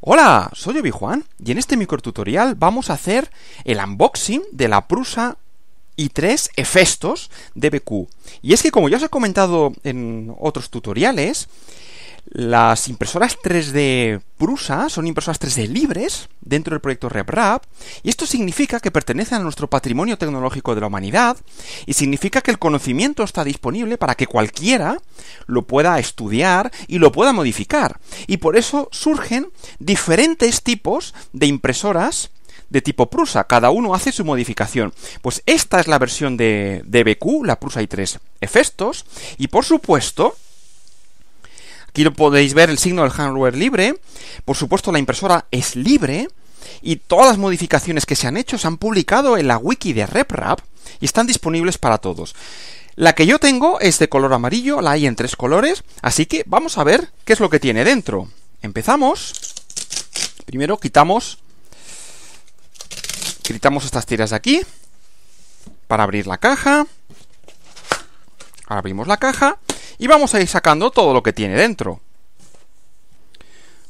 Hola, soy Obi Juan y en este microtutorial vamos a hacer el unboxing de la Prusa i3 Efestos BQ. Y es que como ya os he comentado en otros tutoriales, las impresoras 3D Prusa son impresoras 3D libres dentro del proyecto RepRap y esto significa que pertenecen a nuestro patrimonio tecnológico de la humanidad y significa que el conocimiento está disponible para que cualquiera lo pueda estudiar y lo pueda modificar. Y por eso surgen diferentes tipos de impresoras de tipo Prusa, cada uno hace su modificación. Pues esta es la versión de, BQ, la Prusa y 3 efectos y por supuesto Aquí podéis ver el signo del hardware libre. Por supuesto, la impresora es libre. Y todas las modificaciones que se han hecho se han publicado en la wiki de RepRap y están disponibles para todos. La que yo tengo es de color amarillo, la hay en tres colores, así que vamos a ver qué es lo que tiene dentro. Empezamos. Primero quitamos quitamos estas tiras de aquí para abrir la caja. Ahora abrimos la caja y vamos a ir sacando todo lo que tiene dentro.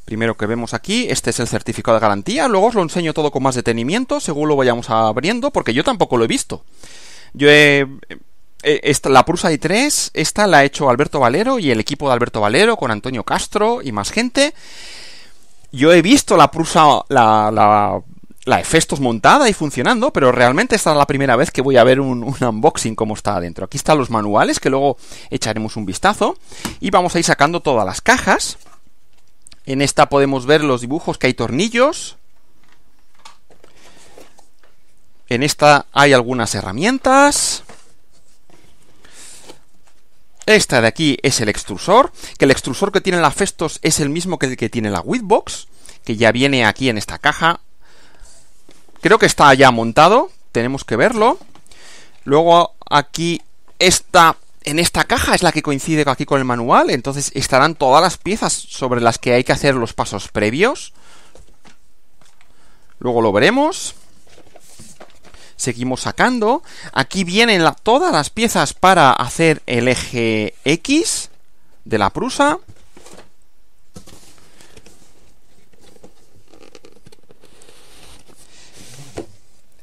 Primero que vemos aquí, este es el certificado de garantía, luego os lo enseño todo con más detenimiento según lo vayamos abriendo, porque yo tampoco lo he visto. Yo he, eh, eh, la Prusa I3, esta la ha hecho Alberto Valero y el equipo de Alberto Valero con Antonio Castro y más gente. Yo he visto la Prusa, la, la, la Festos montada y funcionando, pero realmente esta es la primera vez que voy a ver un, un unboxing como está adentro. Aquí están los manuales que luego echaremos un vistazo y vamos a ir sacando todas las cajas. En esta podemos ver los dibujos que hay tornillos. En esta hay algunas herramientas. Esta de aquí es el extrusor, que el extrusor que tiene la Festos es el mismo que el que tiene la Witbox, que ya viene aquí en esta caja Creo que está ya montado. Tenemos que verlo. Luego aquí está en esta caja es la que coincide aquí con el manual, entonces estarán todas las piezas sobre las que hay que hacer los pasos previos. Luego lo veremos. Seguimos sacando. Aquí vienen todas las piezas para hacer el eje X de la prusa.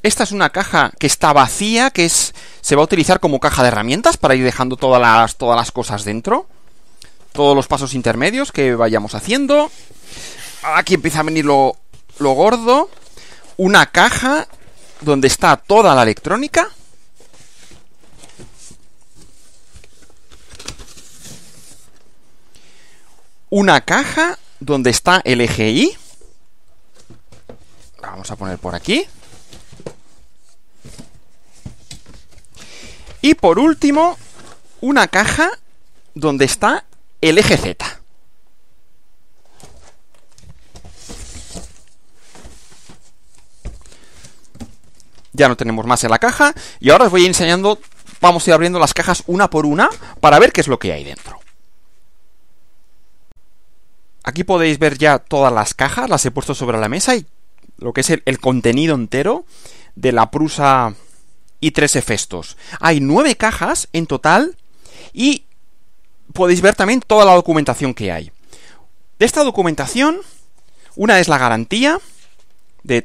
Esta es una caja que está vacía, que es, se va a utilizar como caja de herramientas para ir dejando todas las, todas las cosas dentro. Todos los pasos intermedios que vayamos haciendo. Aquí empieza a venir lo, gordo. Una caja donde está toda la electrónica. Una caja donde está el eje La vamos a poner por aquí. Y por último, una caja donde está el eje Z. Ya no tenemos más en la caja y ahora os voy enseñando, vamos a ir abriendo las cajas una por una para ver qué es lo que hay dentro. Aquí podéis ver ya todas las cajas, las he puesto sobre la mesa y lo que es el, el contenido entero de la prusa y tres efectos Hay nueve cajas en total y podéis ver también toda la documentación que hay. De esta documentación, una es la garantía, de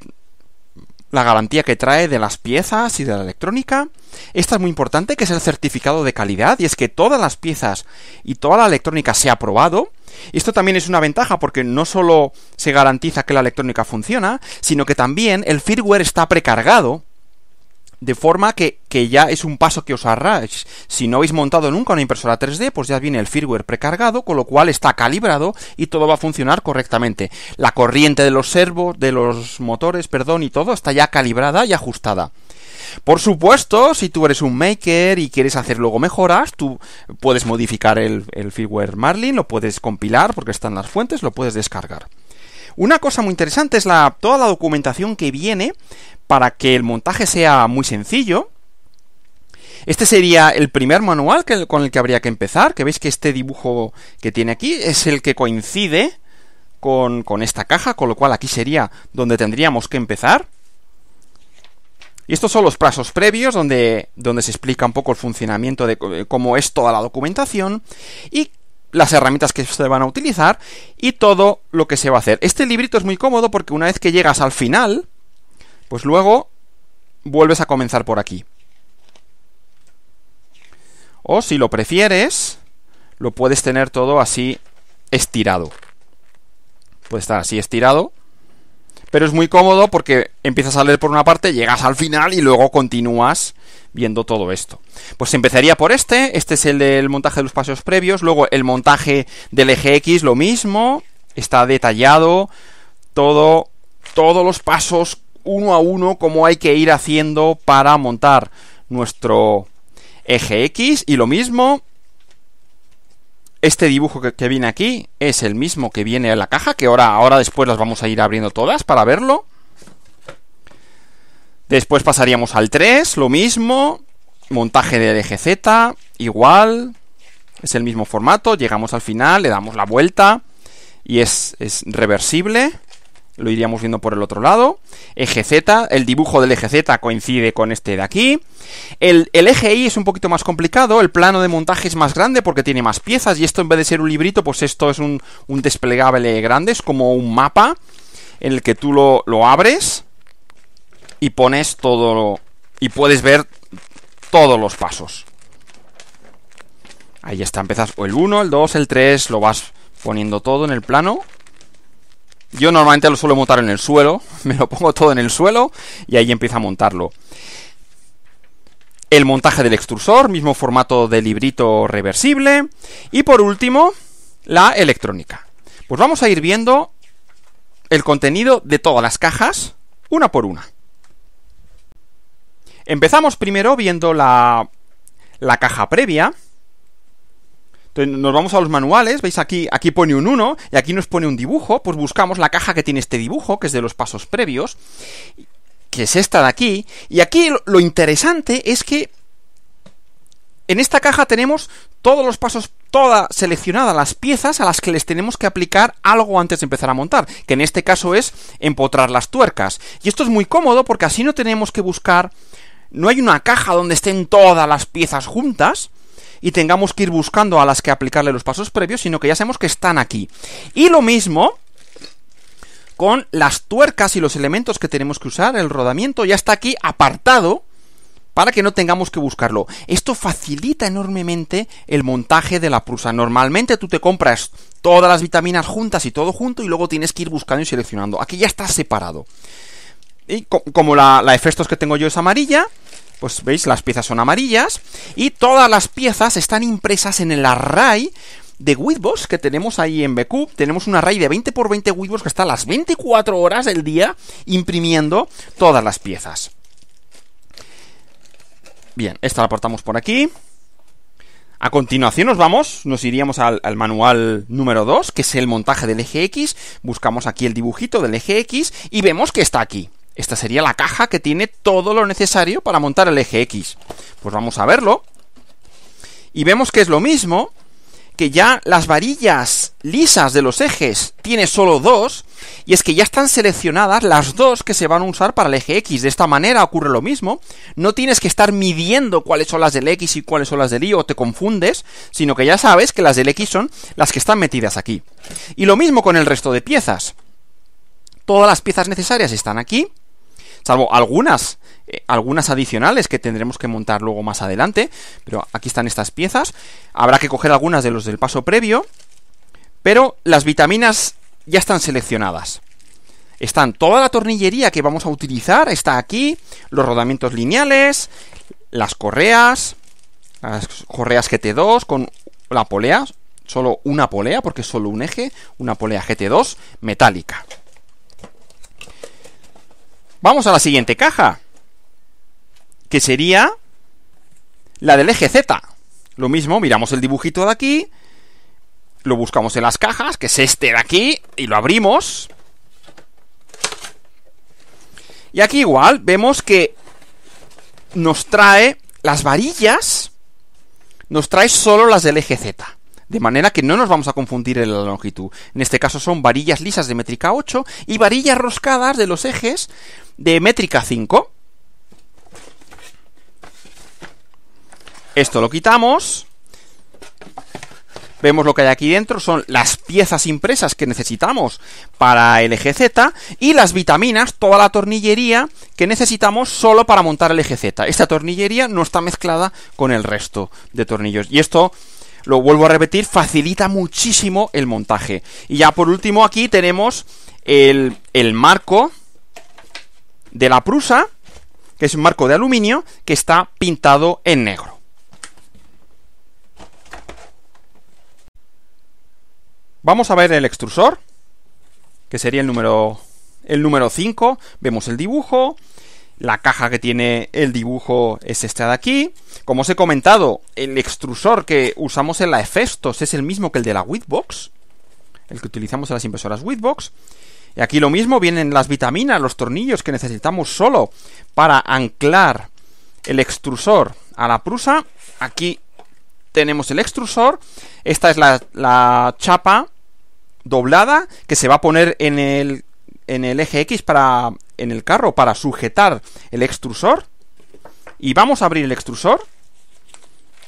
la garantía que trae de las piezas y de la electrónica. Esta es muy importante, que es el certificado de calidad, y es que todas las piezas y toda la electrónica se ha probado. Esto también es una ventaja porque no solo se garantiza que la electrónica funciona, sino que también el firmware está precargado de forma que, ya es un paso que os arráis. Si no habéis montado nunca una impresora 3D, pues ya viene el firmware precargado, con lo cual está calibrado y todo va a funcionar correctamente. La corriente de los servos, de los motores, perdón, y todo está ya calibrada y ajustada. Por supuesto, si tú eres un maker y quieres hacer luego mejoras, tú puedes modificar el, el firmware Marlin, lo puedes compilar porque están las fuentes, lo puedes descargar. Una cosa muy interesante es la, toda la documentación que viene para que el montaje sea muy sencillo. Este sería el primer manual con el que habría que empezar, que veis que este dibujo que tiene aquí es el que coincide con, esta caja, con lo cual aquí sería donde tendríamos que empezar. Y estos son los pasos previos donde, donde se explica un poco el funcionamiento de cómo es toda la documentación y las herramientas que se van a utilizar y todo lo que se va a hacer. Este librito es muy cómodo porque una vez que llegas al final, pues luego vuelves a comenzar por aquí. O si lo prefieres, lo puedes tener todo así estirado. Puede estar así estirado pero es muy cómodo porque empiezas a leer por una parte, llegas al final y luego continúas viendo todo esto. Pues empezaría por este, este es el del montaje de los pasos previos, luego el montaje del eje X, lo mismo, está detallado todo, todos los pasos uno a uno, cómo hay que ir haciendo para montar nuestro eje X y lo mismo, este dibujo que, viene aquí es el mismo que viene en la caja, que ahora, ahora después las vamos a ir abriendo todas para verlo. Después pasaríamos al 3, lo mismo. Montaje de eje Z, igual. Es el mismo formato, llegamos al final, le damos la vuelta y es, es reversible lo iríamos viendo por el otro lado. Eje Z, el dibujo del eje Z coincide con este de aquí. El, eje Y es un poquito más complicado, el plano de montaje es más grande porque tiene más piezas y esto en vez de ser un librito, pues esto es un, desplegable grande, es como un mapa en el que tú lo, abres y pones todo y puedes ver todos los pasos. Ahí está, empezas el 1, el 2, el 3, lo vas poniendo todo en el plano yo normalmente lo suelo montar en el suelo, me lo pongo todo en el suelo y ahí empiezo a montarlo. El montaje del extrusor, mismo formato de librito reversible. Y por último, la electrónica. Pues vamos a ir viendo el contenido de todas las cajas, una por una. Empezamos primero viendo la, la caja previa, entonces nos vamos a los manuales, veis aquí, aquí pone un 1 y aquí nos pone un dibujo, pues buscamos la caja que tiene este dibujo, que es de los pasos previos, que es esta de aquí, y aquí lo interesante es que en esta caja tenemos todos los pasos, toda seleccionada las piezas a las que les tenemos que aplicar algo antes de empezar a montar, que en este caso es empotrar las tuercas. Y esto es muy cómodo porque así no tenemos que buscar, no hay una caja donde estén todas las piezas juntas, y tengamos que ir buscando a las que aplicarle los pasos previos, sino que ya sabemos que están aquí. Y lo mismo con las tuercas y los elementos que tenemos que usar, el rodamiento ya está aquí apartado para que no tengamos que buscarlo. Esto facilita enormemente el montaje de la prusa. Normalmente tú te compras todas las vitaminas juntas y todo junto y luego tienes que ir buscando y seleccionando. Aquí ya está separado. Y como la, la de que tengo yo es amarilla, pues veis, las piezas son amarillas y todas las piezas están impresas en el array de Widbox que tenemos ahí en BQ. Tenemos un array de 20 por 20 Widbos que está las 24 horas del día imprimiendo todas las piezas. Bien, esta la portamos por aquí. A continuación nos vamos, nos iríamos al, al manual número 2, que es el montaje del eje X. Buscamos aquí el dibujito del eje X y vemos que está aquí. Esta sería la caja que tiene todo lo necesario para montar el eje X. Pues vamos a verlo. Y vemos que es lo mismo, que ya las varillas lisas de los ejes tiene solo dos, y es que ya están seleccionadas las dos que se van a usar para el eje X. De esta manera ocurre lo mismo, no tienes que estar midiendo cuáles son las del X y cuáles son las del Y o te confundes, sino que ya sabes que las del X son las que están metidas aquí. Y lo mismo con el resto de piezas. Todas las piezas necesarias están aquí, salvo algunas, eh, algunas adicionales que tendremos que montar luego más adelante, pero aquí están estas piezas, habrá que coger algunas de los del paso previo, pero las vitaminas ya están seleccionadas. Están toda la tornillería que vamos a utilizar, está aquí, los rodamientos lineales, las correas, las correas GT2 con la polea, solo una polea, porque es solo un eje, una polea GT2 metálica. Vamos a la siguiente caja. Que sería la del eje Z. Lo mismo, miramos el dibujito de aquí. Lo buscamos en las cajas, que es este de aquí. Y lo abrimos. Y aquí igual vemos que nos trae las varillas. Nos trae solo las del eje Z de manera que no nos vamos a confundir en la longitud. En este caso son varillas lisas de métrica 8 y varillas roscadas de los ejes de métrica 5. Esto lo quitamos. Vemos lo que hay aquí dentro, son las piezas impresas que necesitamos para el eje Z y las vitaminas, toda la tornillería que necesitamos solo para montar el eje Z. Esta tornillería no está mezclada con el resto de tornillos. Y esto lo vuelvo a repetir, facilita muchísimo el montaje. Y ya por último aquí tenemos el, el marco de la prusa, que es un marco de aluminio, que está pintado en negro. Vamos a ver el extrusor, que sería el número el número 5, vemos el dibujo, la caja que tiene el dibujo es esta de aquí. Como os he comentado, el extrusor que usamos en la Efestos es el mismo que el de la Witbox. El que utilizamos en las impresoras Witbox. Y aquí lo mismo, vienen las vitaminas, los tornillos que necesitamos solo para anclar el extrusor a la prusa. Aquí tenemos el extrusor. Esta es la, la chapa doblada que se va a poner en el, en el eje X para en el carro para sujetar el extrusor. Y vamos a abrir el extrusor.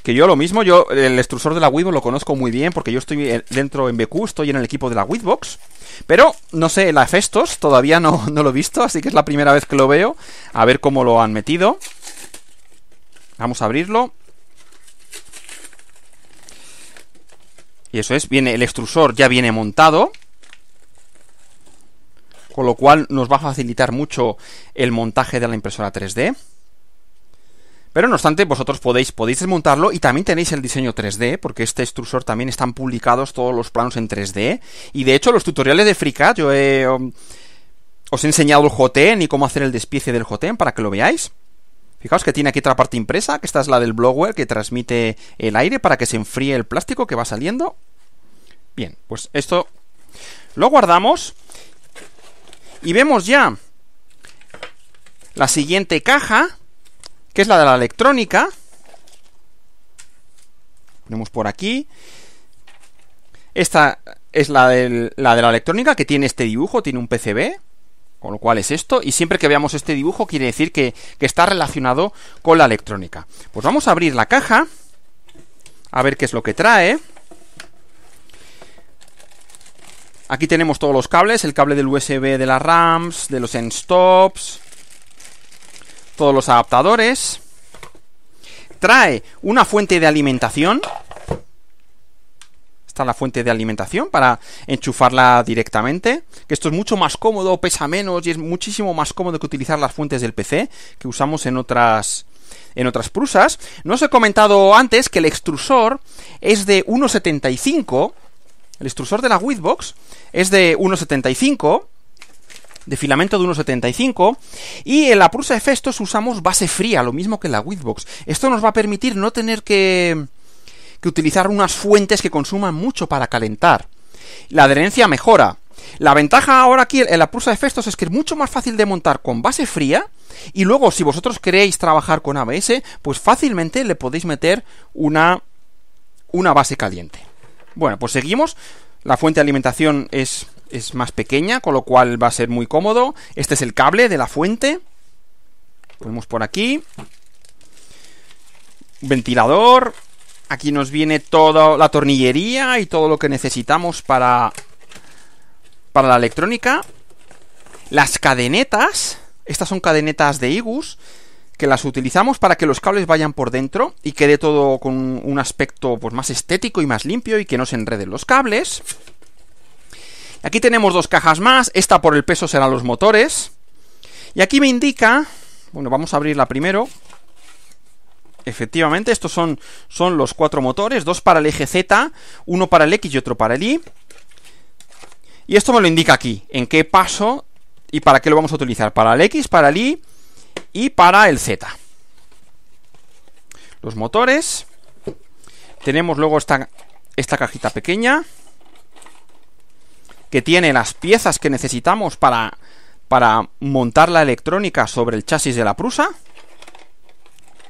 Que yo lo mismo, yo el extrusor de la Witbox lo conozco muy bien porque yo estoy dentro en BQ, estoy en el equipo de la Box. Pero, no sé, la Festos todavía no, no lo he visto, así que es la primera vez que lo veo. A ver cómo lo han metido. Vamos a abrirlo. Y eso es, viene el extrusor, ya viene montado con lo cual nos va a facilitar mucho el montaje de la impresora 3D. Pero no obstante, vosotros podéis, podéis desmontarlo y también tenéis el diseño 3D, porque este extrusor también están publicados todos los planos en 3D. Y de hecho, los tutoriales de FreeCAD, yo um, os he enseñado el JTN y cómo hacer el despiece del JTN para que lo veáis. Fijaos que tiene aquí otra parte impresa, que esta es la del blower que transmite el aire para que se enfríe el plástico que va saliendo. Bien, pues esto lo guardamos y vemos ya la siguiente caja, que es la de la electrónica. Ponemos por aquí. Esta es la, de la electrónica que tiene este dibujo, tiene un PCB. Con lo cual es esto, y siempre que veamos este dibujo quiere decir que, que está relacionado con la electrónica. Pues vamos a abrir la caja, a ver qué es lo que trae. Aquí tenemos todos los cables, el cable del USB de las RAMs, de los endstops, todos los adaptadores. Trae una fuente de alimentación. Está la fuente de alimentación para enchufarla directamente. Que esto es mucho más cómodo, pesa menos y es muchísimo más cómodo que utilizar las fuentes del PC que usamos en otras en otras prusas. No os he comentado antes que el extrusor es de 1,75 el extrusor de la Widbox es de 1.75, de filamento de 1.75, y en la Prusa Festos usamos base fría, lo mismo que en la Widbox. Esto nos va a permitir no tener que, utilizar unas fuentes que consuman mucho para calentar. La adherencia mejora. La ventaja ahora aquí en la Prusa de es que es mucho más fácil de montar con base fría y luego si vosotros queréis trabajar con ABS, pues fácilmente le podéis meter una, una base caliente. Bueno, pues seguimos. La fuente de alimentación es, es más pequeña, con lo cual va a ser muy cómodo. Este es el cable de la fuente. Ponemos por aquí. Ventilador. Aquí nos viene toda la tornillería y todo lo que necesitamos para, para la electrónica. Las cadenetas. Estas son cadenetas de Igus que las utilizamos para que los cables vayan por dentro y quede todo con un aspecto pues, más estético y más limpio y que no se enreden los cables. Aquí tenemos dos cajas más, esta por el peso serán los motores. Y aquí me indica, bueno, vamos a abrirla primero. Efectivamente, estos son, son los cuatro motores, dos para el eje Z, uno para el X y otro para el Y. Y esto me lo indica aquí, en qué paso y para qué lo vamos a utilizar, para el X, para el Y y para el Z. Los motores. Tenemos luego esta, esta cajita pequeña que tiene las piezas que necesitamos para, para montar la electrónica sobre el chasis de la Prusa.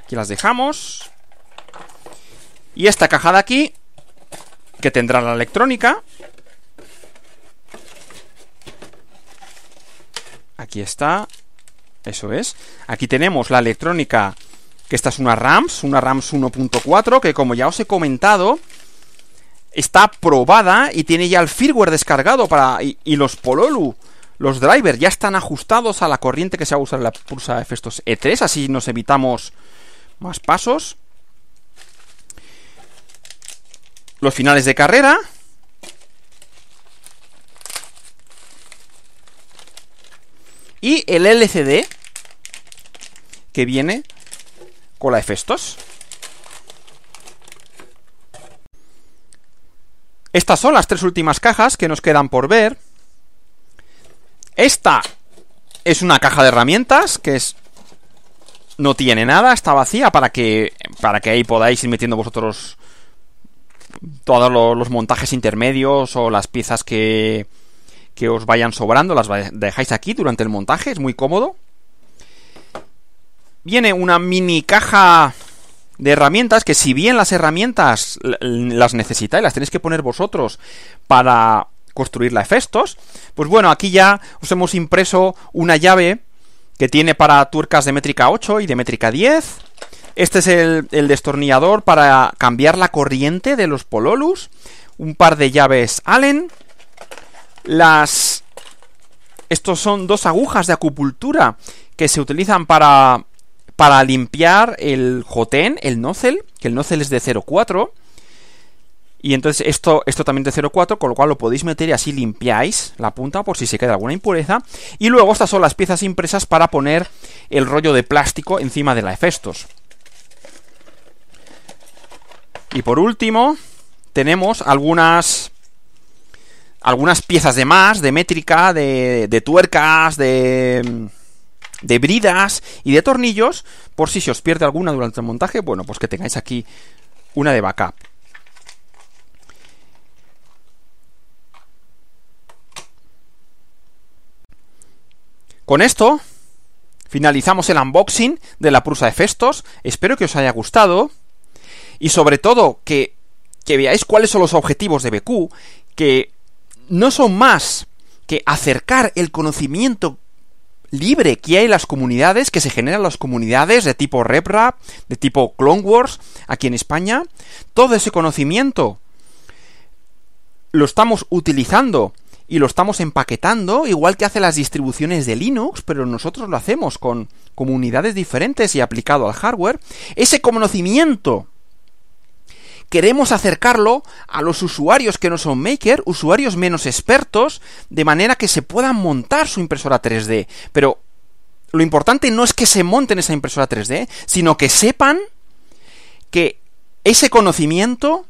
Aquí las dejamos. Y esta caja de aquí, que tendrá la electrónica. Aquí está. Eso es. Aquí tenemos la electrónica, que esta es una RAMS, una RAMS 1.4, que como ya os he comentado, está probada y tiene ya el firmware descargado para... y, los Pololu. Los drivers ya están ajustados a la corriente que se va a usar en la pulsa de E3, así nos evitamos más pasos. Los finales de carrera, Y el LCD que viene con la Festos. Estas son las tres últimas cajas que nos quedan por ver. Esta es una caja de herramientas que es no tiene nada, está vacía para que para que ahí podáis ir metiendo vosotros todos los montajes intermedios o las piezas que que os vayan sobrando, las dejáis aquí durante el montaje, es muy cómodo. Viene una mini caja de herramientas que si bien las herramientas las necesitáis, las tenéis que poner vosotros para construir la Efestos, pues bueno, aquí ya os hemos impreso una llave que tiene para tuercas de métrica 8 y de métrica 10. Este es el, el destornillador para cambiar la corriente de los pololus. Un par de llaves Allen las... Estos son dos agujas de acupuntura que se utilizan para, para limpiar el joten, el nocel, que el nozzle es de 0,4. Y entonces esto, esto también de 0,4, con lo cual lo podéis meter y así limpiáis la punta por si se queda alguna impureza. Y luego estas son las piezas impresas para poner el rollo de plástico encima de la Efestos Y por último, tenemos algunas algunas piezas de más, de métrica, de, de tuercas, de, de bridas y de tornillos, por si se os pierde alguna durante el montaje, bueno, pues que tengáis aquí una de backup. Con esto finalizamos el unboxing de la prusa de Festos. Espero que os haya gustado. Y sobre todo que, que veáis cuáles son los objetivos de BQ. Que no son más que acercar el conocimiento libre que hay en las comunidades, que se generan las comunidades de tipo RepRap, de tipo Clone Wars, aquí en España. Todo ese conocimiento lo estamos utilizando y lo estamos empaquetando, igual que hace las distribuciones de Linux, pero nosotros lo hacemos con comunidades diferentes y aplicado al hardware. Ese conocimiento queremos acercarlo a los usuarios que no son maker, usuarios menos expertos, de manera que se puedan montar su impresora 3D. Pero lo importante no es que se monten esa impresora 3D, sino que sepan que ese conocimiento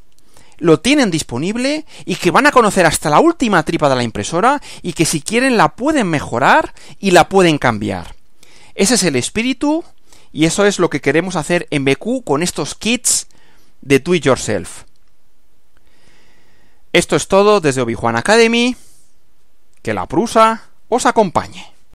lo tienen disponible y que van a conocer hasta la última tripa de la impresora y que si quieren la pueden mejorar y la pueden cambiar. Ese es el espíritu y eso es lo que queremos hacer en BQ con estos kits de Yourself. Esto es todo desde obi Academy. Que la prusa os acompañe.